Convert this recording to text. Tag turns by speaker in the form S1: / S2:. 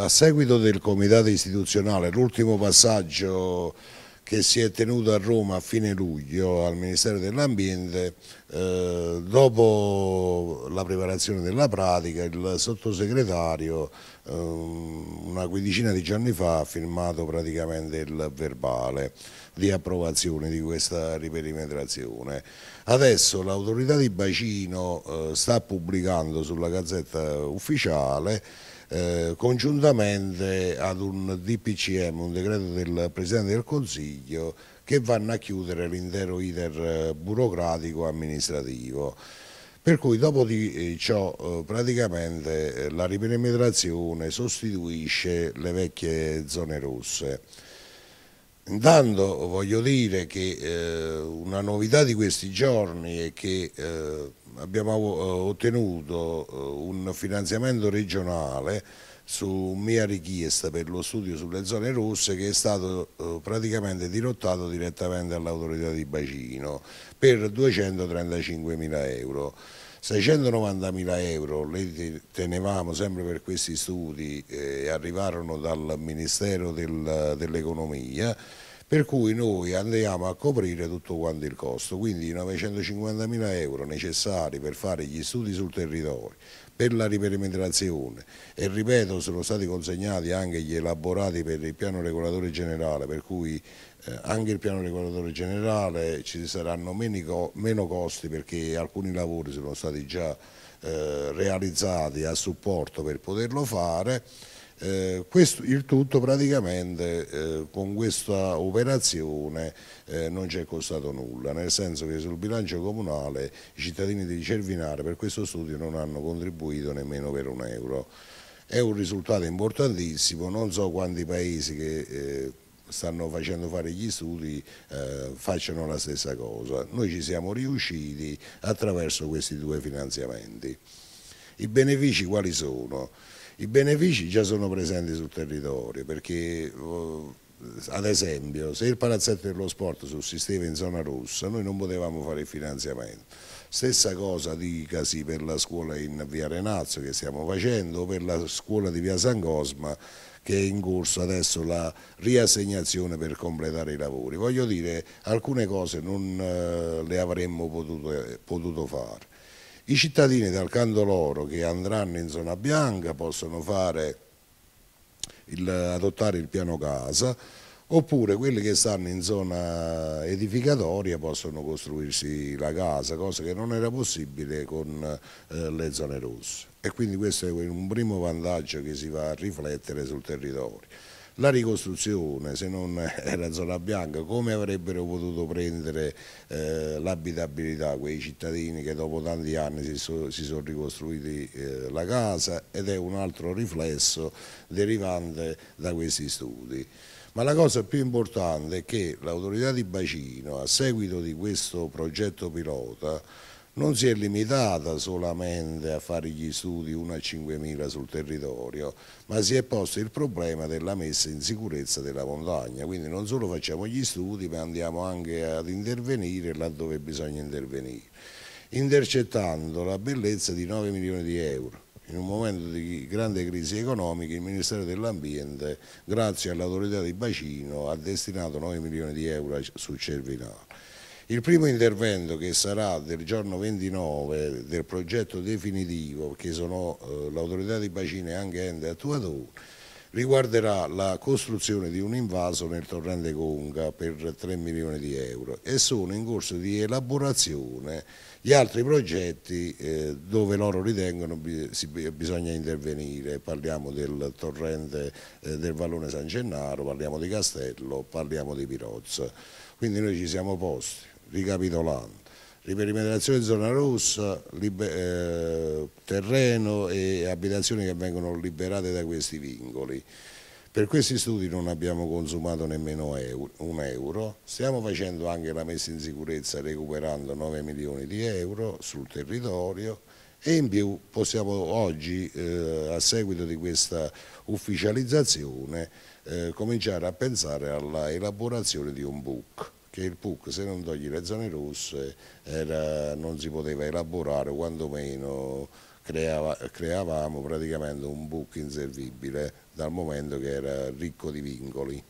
S1: A seguito del comitato istituzionale, l'ultimo passaggio che si è tenuto a Roma a fine luglio al Ministero dell'Ambiente, eh, dopo la preparazione della pratica il sottosegretario ehm, una quindicina di giorni fa ha firmato praticamente il verbale di approvazione di questa riperimetrazione. Adesso l'autorità di bacino eh, sta pubblicando sulla gazzetta ufficiale eh, congiuntamente ad un DPCM, un decreto del Presidente del Consiglio, che vanno a chiudere l'intero iter eh, burocratico amministrativo. Per cui dopo di eh, ciò praticamente la riperimetrazione sostituisce le vecchie zone rosse. Intanto voglio dire che eh, una novità di questi giorni è che eh, abbiamo eh, ottenuto eh, un finanziamento regionale su mia richiesta per lo studio sulle zone rosse che è stato eh, praticamente dirottato direttamente all'autorità di bacino per 235 mila euro. 690.000 euro li tenevamo sempre per questi studi e eh, arrivarono dal Ministero del, dell'Economia per cui noi andiamo a coprire tutto quanto il costo, quindi i 950 mila euro necessari per fare gli studi sul territorio, per la riperimentazione e ripeto sono stati consegnati anche gli elaborati per il piano regolatore generale per cui eh, anche il piano regolatore generale ci saranno meno, meno costi perché alcuni lavori sono stati già eh, realizzati a supporto per poterlo fare eh, questo, il tutto praticamente eh, con questa operazione eh, non ci è costato nulla, nel senso che sul bilancio comunale i cittadini di Cervinare per questo studio non hanno contribuito nemmeno per un euro. È un risultato importantissimo, non so quanti paesi che eh, stanno facendo fare gli studi eh, facciano la stessa cosa. Noi ci siamo riusciti attraverso questi due finanziamenti. I benefici quali sono? I benefici già sono presenti sul territorio perché eh, ad esempio se il palazzetto dello sport sussisteva in zona rossa noi non potevamo fare il finanziamento. Stessa cosa dicasi per la scuola in via Renazzo che stiamo facendo o per la scuola di via San Cosma che è in corso adesso la riassegnazione per completare i lavori. Voglio dire, alcune cose non eh, le avremmo potuto, potuto fare. I cittadini dal canto loro che andranno in zona bianca possono fare il, adottare il piano casa oppure quelli che stanno in zona edificatoria possono costruirsi la casa, cosa che non era possibile con eh, le zone rosse. E quindi questo è un primo vantaggio che si va a riflettere sul territorio la ricostruzione, se non era zona bianca, come avrebbero potuto prendere eh, l'abitabilità quei cittadini che dopo tanti anni si, so, si sono ricostruiti eh, la casa ed è un altro riflesso derivante da questi studi. Ma la cosa più importante è che l'autorità di bacino, a seguito di questo progetto pilota, non si è limitata solamente a fare gli studi 1 a 5.000 sul territorio, ma si è posto il problema della messa in sicurezza della montagna, quindi non solo facciamo gli studi ma andiamo anche ad intervenire laddove bisogna intervenire, intercettando la bellezza di 9 milioni di euro. In un momento di grande crisi economica il Ministero dell'Ambiente, grazie all'autorità di bacino, ha destinato 9 milioni di euro su Cervinale il primo intervento che sarà del giorno 29 del progetto definitivo, che sono eh, l'autorità di bacino e anche ente attuatore, riguarderà la costruzione di un invaso nel torrente Conca per 3 milioni di euro e sono in corso di elaborazione gli altri progetti eh, dove loro ritengono bi si, bisogna intervenire, parliamo del torrente eh, del Vallone San Gennaro, parliamo di Castello, parliamo di Pirozzo, quindi noi ci siamo posti ricapitolando, riperimetrazione in zona rossa, eh, terreno e abitazioni che vengono liberate da questi vincoli. Per questi studi non abbiamo consumato nemmeno un euro, stiamo facendo anche la messa in sicurezza recuperando 9 milioni di euro sul territorio e in più possiamo oggi, eh, a seguito di questa ufficializzazione, eh, cominciare a pensare all'elaborazione di un book che il PUC se non togli le zone rosse era, non si poteva elaborare, o quantomeno creava, creavamo praticamente un buco inservibile dal momento che era ricco di vincoli.